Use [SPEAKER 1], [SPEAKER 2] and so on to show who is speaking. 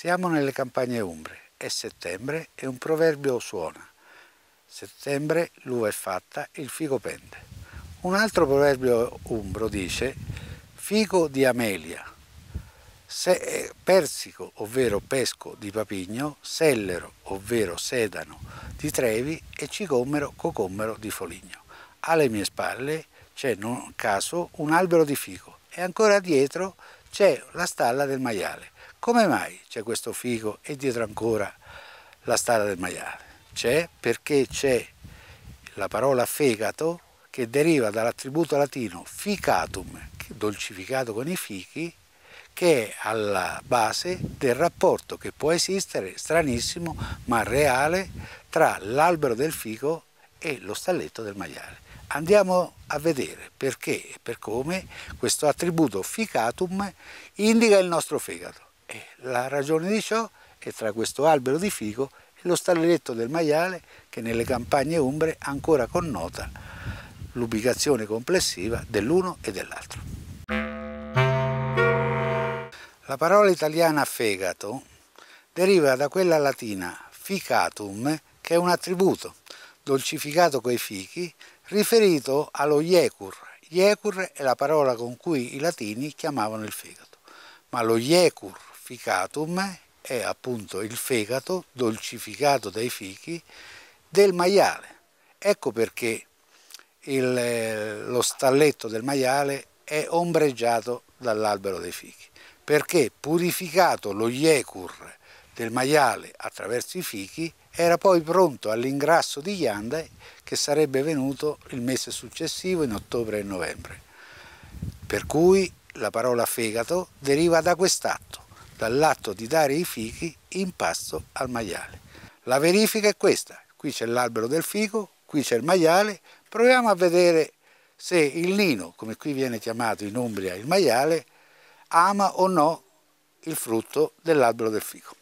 [SPEAKER 1] Siamo nelle campagne umbre, è settembre e un proverbio suona. Settembre l'uva è fatta, il fico pende. Un altro proverbio umbro dice fico di Amelia, se, eh, persico ovvero pesco di Papigno, sellero ovvero sedano di Trevi e cicommero cocomero di Foligno. Alle mie spalle c'è in caso un albero di fico e ancora dietro c'è la stalla del maiale. Come mai c'è questo figo e dietro ancora la stalla del maiale? C'è perché c'è la parola fegato che deriva dall'attributo latino ficatum, dolcificato con i fichi, che è alla base del rapporto che può esistere, stranissimo ma reale, tra l'albero del fico e lo stalletto del maiale. Andiamo a vedere perché e per come questo attributo ficatum indica il nostro fegato. E la ragione di ciò è tra questo albero di fico e lo stalletto del maiale che nelle campagne umbre ancora connota l'ubicazione complessiva dell'uno e dell'altro. La parola italiana fegato deriva da quella latina ficatum che è un attributo dolcificato coi fichi riferito allo iecur. Iecur è la parola con cui i latini chiamavano il fegato, ma lo iecur ficatum è appunto il fegato dolcificato dai fichi del maiale. Ecco perché il, lo stalletto del maiale è ombreggiato dall'albero dei fichi, perché purificato lo iecur del maiale attraverso i fichi era poi pronto all'ingrasso di ghiande che sarebbe venuto il mese successivo in ottobre e novembre. Per cui la parola fegato deriva da quest'atto, dall'atto di dare i fichi in pasto al maiale. La verifica è questa, qui c'è l'albero del fico, qui c'è il maiale, proviamo a vedere se il lino, come qui viene chiamato in Umbria il maiale, ama o no il frutto dell'albero del fico.